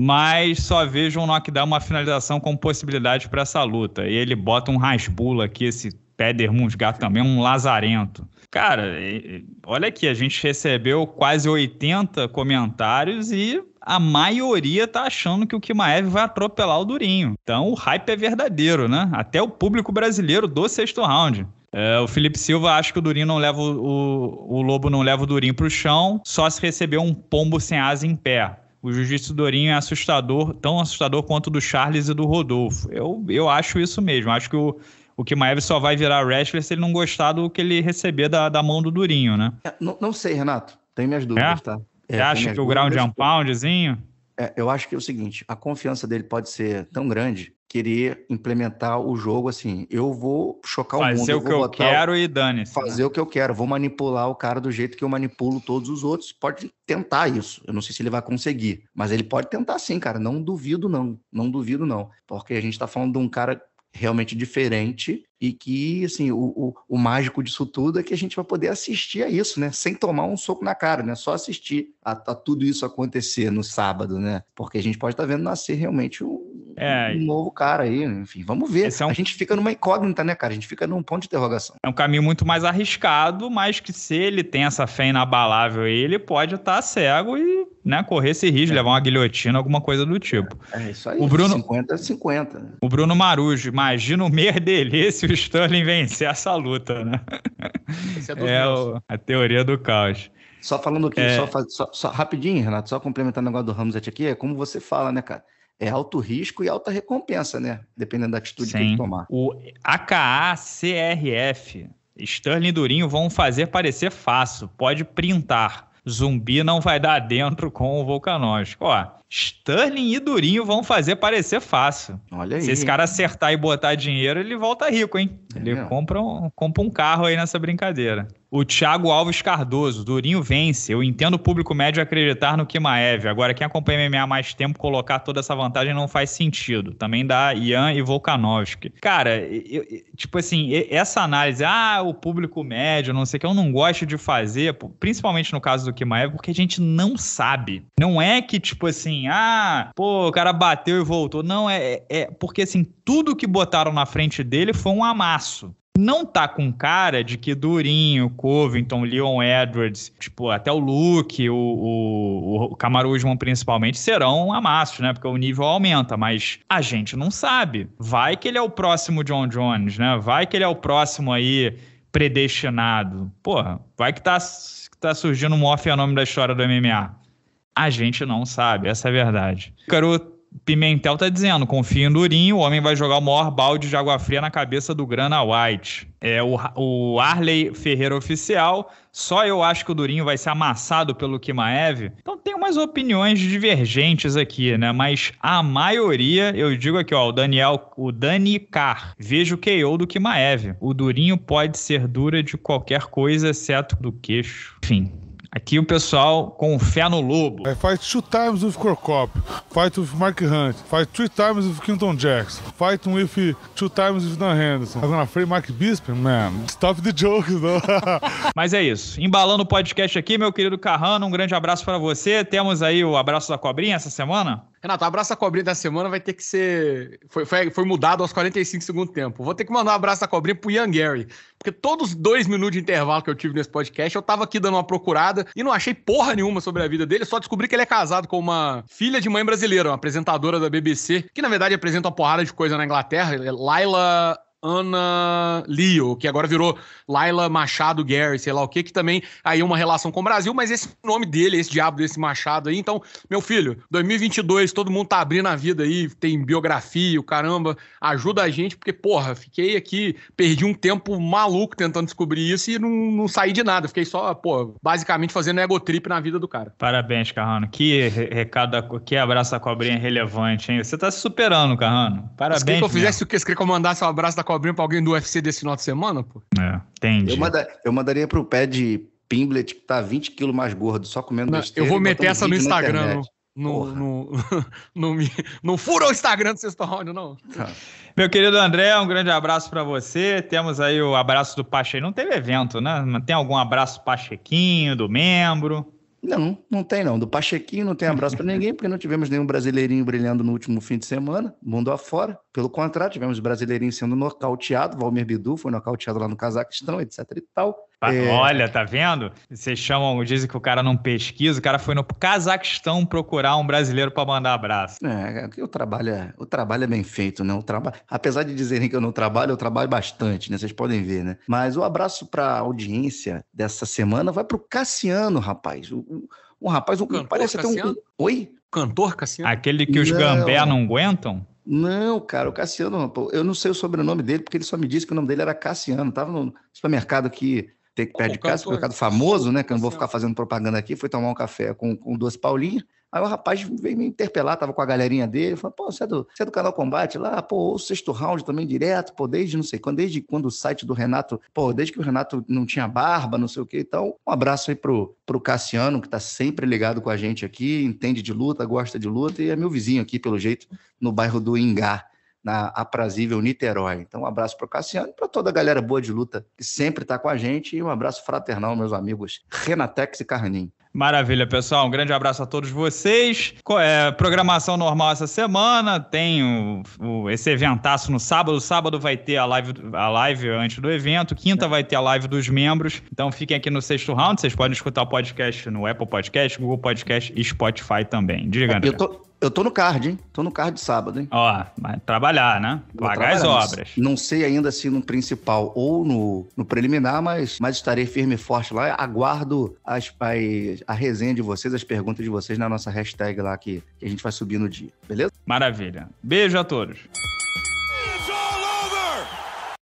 Mas só vejo um knockdown, uma finalização com possibilidade para essa luta. E ele bota um rasbulo aqui, esse Peder gato também, um lazarento. Cara, olha aqui, a gente recebeu quase 80 comentários e a maioria tá achando que o Kimaev vai atropelar o Durinho. Então o hype é verdadeiro, né? Até o público brasileiro do sexto round. É, o Felipe Silva acha que o Durinho não leva o, o, o Lobo não leva o Durinho para o chão, só se receber um pombo sem asa em pé. O jiu-jitsu Durinho é assustador, tão assustador quanto o do Charles e do Rodolfo. Eu, eu acho isso mesmo. Acho que o o Kimaev só vai virar wrestler se ele não gostar do que ele receber da, da mão do Durinho, né? É, não, não, sei, Renato. Tenho minhas dúvidas, é? tá? É, Você acha que o ground and poundzinho? É, eu acho que é o seguinte, a confiança dele pode ser tão grande querer implementar o jogo assim, eu vou chocar o fazer mundo. Fazer o que eu quero e dane-se. Fazer né? o que eu quero, vou manipular o cara do jeito que eu manipulo todos os outros. Pode tentar isso. Eu não sei se ele vai conseguir, mas ele pode tentar sim, cara. Não duvido não, não duvido não. Porque a gente tá falando de um cara realmente diferente e que, assim, o, o, o, mágico disso tudo é que a gente vai poder assistir a isso, né? Sem tomar um soco na cara, né? Só assistir a, a tudo isso acontecer no sábado, né? Porque a gente pode estar tá vendo nascer realmente um, é, um, novo cara aí, enfim, vamos ver. É um... A gente fica numa incógnita, né, cara? A gente fica num ponto de interrogação. É um caminho muito mais arriscado, mas que se ele tem essa fé inabalável aí, ele pode estar tá cego e né, correr esse risco, é. levar uma guilhotina, alguma coisa do tipo. É, é isso aí. O Bruno, 50 50. O Bruno Marujo, imagina o merdelê se o Sterling vencer essa luta, né? é, é o, a teoria do caos. Só falando aqui, é. só, só, só, rapidinho, Renato, só complementando o negócio do Ramsey aqui, é como você fala, né, cara? é alto risco e alta recompensa, né? Dependendo da atitude Sim. que ele tomar. O AKACRF, Sterling e Durinho vão fazer parecer fácil, pode printar zumbi não vai dar dentro com o vulcanóstico. Ó, Sterling e Durinho vão fazer parecer fácil. Olha aí. Se esse cara acertar e botar dinheiro, ele volta rico, hein? É ele compra um, compra um carro aí nessa brincadeira. O Thiago Alves Cardoso, Durinho vence. Eu entendo o público médio acreditar no Kimaev. Agora, quem acompanha MMA há mais tempo, colocar toda essa vantagem não faz sentido. Também dá Ian e Volkanovski. Cara, eu, tipo assim, essa análise, ah, o público médio, não sei o que, eu não gosto de fazer, principalmente no caso do Kimaev, porque a gente não sabe. Não é que, tipo assim, assim, ah, pô, o cara bateu e voltou. Não, é, é, é porque assim, tudo que botaram na frente dele foi um amasso não tá com cara de que Durinho, Covington, Leon Edwards, tipo, até o Luke, o, o, o Camaruzman principalmente, serão amassos, né? Porque o nível aumenta, mas a gente não sabe. Vai que ele é o próximo John Jones, né? Vai que ele é o próximo aí predestinado. Porra, vai que tá, que tá surgindo o maior fenômeno da história do MMA. A gente não sabe, essa é a verdade. O Pimentel tá dizendo, confia em Durinho, o homem vai jogar o maior balde de água fria na cabeça do Grana White. É o, o Arley Ferreira oficial, só eu acho que o Durinho vai ser amassado pelo Kimaev. Então tem umas opiniões divergentes aqui, né? Mas a maioria, eu digo aqui, ó, o Daniel, o Dani Car, vejo o KO do Kimaev. O Durinho pode ser dura de qualquer coisa, exceto do queixo. Enfim, Aqui o pessoal com fé no lobo. É, fight two times with Crocop, fight with Mark Hunt, fight three times with Quinton Jackson, fight with two times with Dan Henderson. I'm gonna free Mark Bisping, man. Stop the jokes, though. Mas é isso. Embalando o podcast aqui, meu querido Carrano, um grande abraço para você. Temos aí o abraço da cobrinha essa semana? Renato, abraço da cobrinha da semana vai ter que ser. Foi, foi, foi mudado aos 45 segundos tempo. Vou ter que mandar um abraço da cobrinha pro Ian Gary porque todos os dois minutos de intervalo que eu tive nesse podcast, eu tava aqui dando uma procurada e não achei porra nenhuma sobre a vida dele, só descobri que ele é casado com uma filha de mãe brasileira, uma apresentadora da BBC, que na verdade apresenta uma porrada de coisa na Inglaterra, é Laila Ana Leo, que agora virou Laila Machado Gary, sei lá o que, que também aí uma relação com o Brasil, mas esse nome dele, esse diabo desse Machado aí, então, meu filho, 2022, todo mundo tá abrindo a vida aí, tem biografia, o caramba, ajuda a gente, porque, porra, fiquei aqui, perdi um tempo maluco tentando descobrir isso e não, não saí de nada, fiquei só, pô, basicamente fazendo ego trip na vida do cara. Parabéns, Carrano, que recado, que abraço da cobrinha relevante, hein? Você tá se superando, Carrano, parabéns. Se que eu fizesse mesmo. o que? Se que eu mandasse um abraço da cobrinha cobrinha pra alguém do UFC desse final de semana, pô? É, entendi. Eu, manda, eu mandaria pro pé de Pimblet, que tá 20 quilos mais gordo, só comendo besteira. Eu vou meter essa um no Instagram, no, no, no, no, no, no fura o Instagram do sexto round, não. Tá. Meu querido André, um grande abraço para você. Temos aí o abraço do Pacheco. Não teve evento, né? tem algum abraço Pachequinho, do membro? Não, não tem não. Do Pachequinho não tem abraço para ninguém, porque não tivemos nenhum brasileirinho brilhando no último fim de semana, mundo afora. Pelo contrário, tivemos brasileirinho sendo nocauteado, Valmir Bidu foi nocauteado lá no Cazaquistão, etc e tal. É... Olha, tá vendo? Vocês chamam, dizem que o cara não pesquisa, o cara foi no Cazaquistão procurar um brasileiro para mandar abraço. É, o trabalho é, o trabalho é bem feito, né? O traba... Apesar de dizerem que eu não trabalho, eu trabalho bastante, né? Vocês podem ver, né? Mas o abraço para audiência dessa semana vai para o Cassiano, rapaz. O, o, um rapaz, Cantor, parece até um. Oi? Cantor Cassiano? Aquele que os não. gambé não aguentam? Não, cara, o Cassiano, eu não sei o sobrenome dele, porque ele só me disse que o nome dele era Cassiano. Tava no supermercado aqui ter que perto de casa, foi um famoso, né? Que eu não vou assim, ficar fazendo propaganda aqui, fui tomar um café com, com duas Paulinhas. Aí o rapaz veio me interpelar, tava com a galerinha dele, falou, pô, você é do, você é do canal Combate lá, pô, ou sexto round também direto, pô, desde não sei quando, desde quando o site do Renato, pô, desde que o Renato não tinha barba, não sei o que, então um abraço aí pro, pro Cassiano, que tá sempre ligado com a gente aqui, entende de luta, gosta de luta e é meu vizinho aqui, pelo jeito, no bairro do Ingá na Aprazível Niterói. Então, um abraço para o Cassiano e para toda a galera boa de luta que sempre está com a gente. E um abraço fraternal, meus amigos Renatex e Carnim. Maravilha, pessoal. Um grande abraço a todos vocês. É, programação normal essa semana. Tem o, o, esse eventaço no sábado. Sábado vai ter a live, a live antes do evento. Quinta vai ter a live dos membros. Então fiquem aqui no sexto round. Vocês podem escutar o podcast no Apple Podcast, Google Podcast e Spotify também. Diga, André. Eu tô eu tô no card, hein? Tô no card sábado, hein? Ó, vai trabalhar, né? Vou Pagar as obras. Não sei ainda se no principal ou no, no preliminar, mas, mas estarei firme e forte lá. Aguardo as, as, a resenha de vocês, as perguntas de vocês na nossa hashtag lá que, que a gente vai subir no dia, beleza? Maravilha. Beijo a todos.